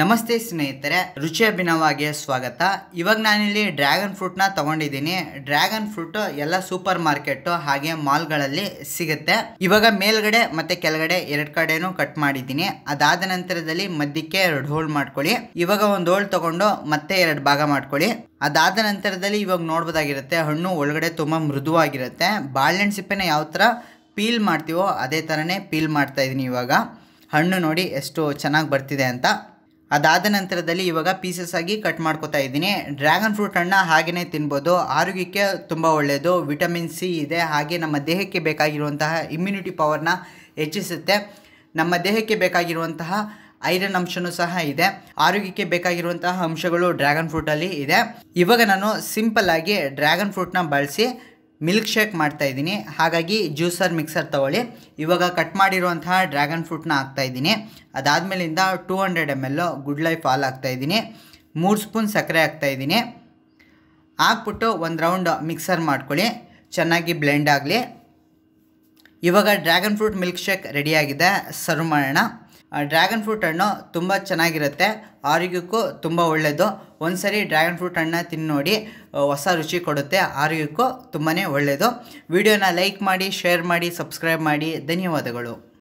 ನಮಸ್ತೆ ಸ್ನೇಹಿತರೆ ರುಚಿ ಅಭಿನವಾಗಿ ಸ್ವಾಗತ ಇವಾಗ ನಾನಿಲ್ಲಿ ಡ್ರ್ಯಾಗನ್ ನ ತಗೊಂಡಿದ್ದೀನಿ ಡ್ರ್ಯಾಗನ್ ಫ್ರೂಟ್ ಎಲ್ಲ ಸೂಪರ್ ಮಾರ್ಕೆಟ್ ಹಾಗೆ ಮಾಲ್ಗಳಲ್ಲಿ ಸಿಗುತ್ತೆ ಇವಾಗ ಮೇಲ್ಗಡೆ ಮತ್ತೆ ಕೆಳಗಡೆ ಎರಡ್ ಕಡೆನೂ ಕಟ್ ಮಾಡಿದ್ದೀನಿ ಅದಾದ ನಂತರದಲ್ಲಿ ಮಧ್ಯಕ್ಕೆ ಎರಡು ಹೋಲ್ ಮಾಡ್ಕೊಳ್ಳಿ ಇವಾಗ ಒಂದು ಹೋಲ್ ತಗೊಂಡು ಮತ್ತೆ ಎರಡು ಭಾಗ ಮಾಡ್ಕೊಳ್ಳಿ ಅದಾದ ನಂತರದಲ್ಲಿ ಇವಾಗ ನೋಡ್ಬೋದಾಗಿರುತ್ತೆ ಹಣ್ಣು ಒಳಗಡೆ ತುಂಬಾ ಮೃದುವಾಗಿರುತ್ತೆ ಬಾಳೆಹಣ್ಣು ಸಿಪ್ಪೆನ ಯಾವ ತರ ಪೀಲ್ ಮಾಡ್ತೀವೋ ಅದೇ ತರನೇ ಪೀಲ್ ಮಾಡ್ತಾ ಇದ್ದೀನಿ ಇವಾಗ ಹಣ್ಣು ನೋಡಿ ಎಷ್ಟು ಚೆನ್ನಾಗಿ ಬರ್ತಿದೆ ಅಂತ ಅದಾದ ನಂತರದಲ್ಲಿ ಇವಾಗ ಪೀಸಸ್ ಆಗಿ ಕಟ್ ಮಾಡ್ಕೋತಾ ಇದ್ದೀನಿ ಡ್ರ್ಯಾಗನ್ ಫ್ರೂಟ್ ಹಣ್ಣ ಹಾಗೆಯೇ ತಿನ್ಬೋದು ಆರೋಗ್ಯಕ್ಕೆ ತುಂಬ ಒಳ್ಳೆಯದು ವಿಟಮಿನ್ ಸಿ ಇದೆ ಹಾಗೆ ನಮ್ಮ ದೇಹಕ್ಕೆ ಬೇಕಾಗಿರುವಂತಹ ಇಮ್ಯುನಿಟಿ ಪವರ್ನ ಹೆಚ್ಚಿಸುತ್ತೆ ನಮ್ಮ ದೇಹಕ್ಕೆ ಬೇಕಾಗಿರುವಂತಹ ಐರನ್ ಅಂಶನೂ ಸಹ ಇದೆ ಆರೋಗ್ಯಕ್ಕೆ ಬೇಕಾಗಿರುವಂತಹ ಅಂಶಗಳು ಡ್ರ್ಯಾಗನ್ ಫ್ರೂಟಲ್ಲಿ ಇದೆ ಇವಾಗ ನಾನು ಸಿಂಪಲ್ಲಾಗಿ ಡ್ರ್ಯಾಗನ್ ಫ್ರೂಟ್ನ ಬಳಸಿ ಮಿಲ್ಕ್ ಶೇಕ್ ಮಾಡ್ತಾಯಿದ್ದೀನಿ ಹಾಗಾಗಿ ಜ್ಯೂಸರ್ ಮಿಕ್ಸರ್ ತೊಗೊಳ್ಳಿ ಇವಾಗ ಕಟ್ ಮಾಡಿರುವಂತಹ ಡ್ರ್ಯಾಗನ್ ಫ್ರೂಟ್ನ ಹಾಕ್ತಾಯಿದ್ದೀನಿ ಅದಾದಮೇಲಿಂದ two hundred M L Good Life ಹಾಲು ಹಾಕ್ತಾಯಿದ್ದೀನಿ ಮೂರು ಸ್ಪೂನ್ ಸಕ್ಕರೆ ಹಾಕ್ತಾಯಿದ್ದೀನಿ ಹಾಕ್ಬಿಟ್ಟು ಒಂದು ರೌಂಡ್ ಮಿಕ್ಸರ್ ಮಾಡ್ಕೊಳ್ಳಿ ಚೆನ್ನಾಗಿ ಬ್ಲೆಂಡ್ ಆಗಲಿ ಇವಾಗ ಡ್ರ್ಯಾಗನ್ ಫ್ರೂಟ್ ಮಿಲ್ಕ್ ಶೇಕ್ ರೆಡಿಯಾಗಿದೆ ಸರ್ವ್ ಮಾಡೋಣ ಡ್ರ್ಯಾಗನ್ ಫ್ರೂಟ್ ಹಣ್ಣು ತುಂಬ ಚೆನ್ನಾಗಿರುತ್ತೆ ಆರೋಗ್ಯಕ್ಕೂ ತುಂಬ ಒಳ್ಳೆಯದು ಒಂದು ಸರಿ ಡ್ರ್ಯಾಗನ್ ಫ್ರೂಟ್ ಹಣ್ಣು ತಿನ್ನು ನೋಡಿ ಹೊಸ ರುಚಿ ಕೊಡುತ್ತೆ ಆರೋಗ್ಯಕ್ಕೂ ತುಂಬಾ ಒಳ್ಳೆಯದು ವಿಡಿಯೋನ ಲೈಕ್ ಮಾಡಿ ಶೇರ್ ಮಾಡಿ ಸಬ್ಸ್ಕ್ರೈಬ್ ಮಾಡಿ ಧನ್ಯವಾದಗಳು